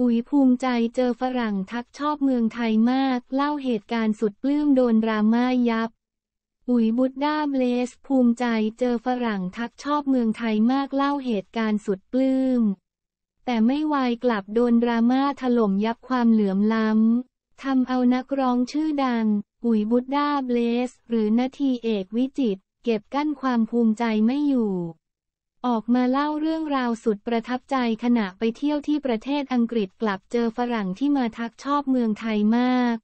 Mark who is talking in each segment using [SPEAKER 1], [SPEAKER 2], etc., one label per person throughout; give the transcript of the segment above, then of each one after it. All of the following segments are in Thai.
[SPEAKER 1] อุ๋ยภูมิใจเจอฝรั่งทักชอบเมืองไทยมากเล่าเหตุการณ์สุดปลื้มโดนดราม่ายับอุ๋ยบุตด้าเบลสภูมิใจเจอฝรั่งทักชอบเมืองไทยมากเล่าเหตุการณ์สุดปลื้มแต่ไม่ไวกลับโดนดราม่าถล่มยับความเหลื่อมล้ำทำเอานักร้องชื่อดังอุ๋ยบุตด้าเบลสหรือนาทีเอกวิจิตเก็บกั้นความภูมิใจไม่อยู่ออกมาเล่าเรื่องราวสุดประทับใจขณะไปเที่ยวที่ประเทศอังกฤษกลับเจอฝรั่งที่มาทักชอบเมืองไทยมาก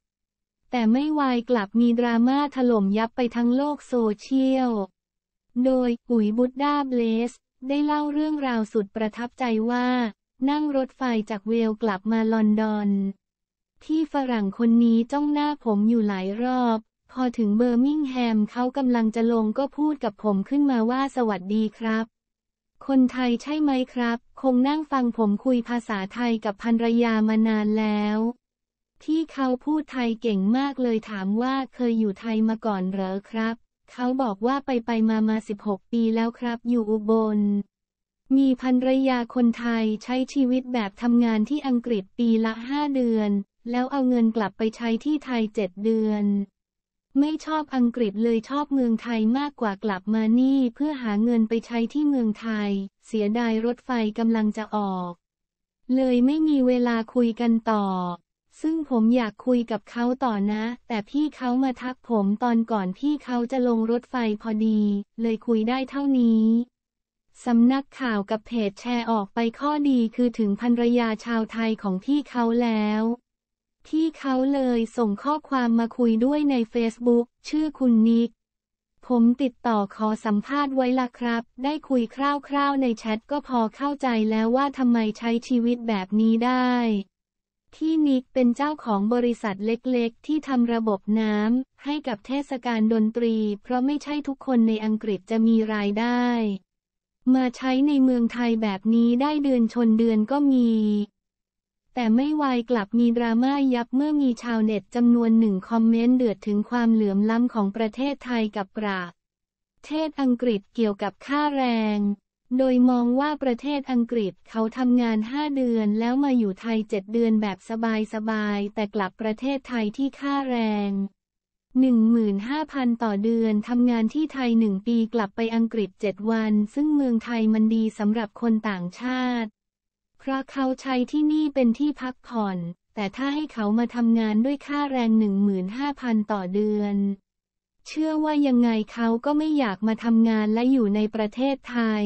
[SPEAKER 1] แต่ไม่วกลับมีดราม่าถล่มยับไปทั้งโลกโซเชียล โดยอุ๋ยบุตดาเบลสได้เล่าเรื่องราวสุดประทับใจว่า นั่งรถไฟจากเวลกลับมาลอนดอน ที่ฝรั่งคนนี้จ้องหน้าผมอยู่หลายรอบ พอถึงเบอร์มิงแฮมเขากำลังจะลงก็พูดกับผมขึ้นมาว่าสวัสดีครับคนไทยใช่ไหมครับ คงนั่งฟังผมคุยภาษาไทยกับภรรยามานานแล้ว ที่เขาพูดไทยเก่งมากเลยถามว่าเคยอยู่ไทยมาก่อนเหรอครับ เขาบอกว่าไปไปมามา 16 ปีแล้วครับอยู่อุบลมีภรรยาคนไทยใช้ชีวิตแบบทำงานที่อังกฤษปีละห้าเดือน แล้วเอาเงินกลับไปใช้ที่ไทยเจ็ดเดือนไม่ชอบอังกฤษเลยชอบเมืองไทยมากกว่ากลับมานี่เพื่อหาเงินไปใช้ที่เมืองไทย เสียดายรถไฟกำลังจะออก เลยไม่มีเวลาคุยกันต่อ ซึ่งผมอยากคุยกับเขาต่อนะ แต่พี่เขามาทักผมตอนก่อนพี่เขาจะลงรถไฟพอดี เลยคุยได้เท่านี้สำนักข่าวกับเพจแชร์ออกไปข้อดีคือถึงภรรยาชาวไทยของพี่เขาแล้วที่เขาเลยส่งข้อความมาคุยด้วยในเฟซบุ๊กชื่อคุณนิกผมติดต่อขอสัมภาษณ์ไว้ละครับ ได้คุยคร่าวๆในแชทก็พอเข้าใจแล้วว่าทำไมใช้ชีวิตแบบนี้ได้ ที่นิกเป็นเจ้าของบริษัทเล็กๆที่ทำระบบน้ำให้กับเทศกาลดนตรี เพราะไม่ใช่ทุกคนในอังกฤษจะมีรายได้ มาใช้ในเมืองไทยแบบนี้ได้เดือนชนเดือนก็มีแต่ไม่ไวกลับมี ดราม่ายับเมื่อมีชาวเน็ตจำนวนหนึ่งคอมเมนต์เดือดถึงความเหลื่อมล้ำของประเทศไทยกับประเทศอังกฤษเกี่ยวกับค่าแรง โดยมองว่าประเทศอังกฤษเขาทำงาน5เดือนแล้วมาอยู่ไทย 7 เดือนแบบสบายๆแต่กลับประเทศไทยที่ค่าแรง15,000 ต่อเดือนทำงานที่ไทย 1 ปีกลับไปอังกฤษ 7 วัน ซึ่งเมืองไทยมันดีสำหรับคนต่างชาติเพราะเขาใช้ที่นี่เป็นที่พักผ่อน แต่ถ้าให้เขามาทำงานด้วยค่าแรง 15,000 ต่อเดือน เชื่อว่ายังไงเขาก็ไม่อยากมาทำงานและอยู่ในประเทศไทย